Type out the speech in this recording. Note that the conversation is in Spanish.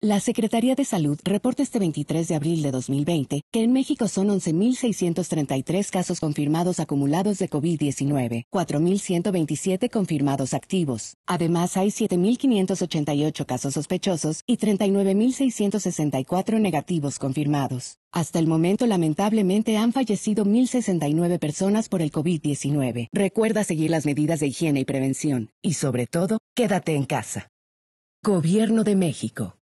La Secretaría de Salud reporta este 23 de abril de 2020 que en México son 11.633 casos confirmados acumulados de COVID-19, 4.127 confirmados activos. Además, hay 7.588 casos sospechosos y 39.664 negativos confirmados. Hasta el momento, lamentablemente, han fallecido 1.069 personas por el COVID-19. Recuerda seguir las medidas de higiene y prevención. Y sobre todo, quédate en casa. Gobierno de México.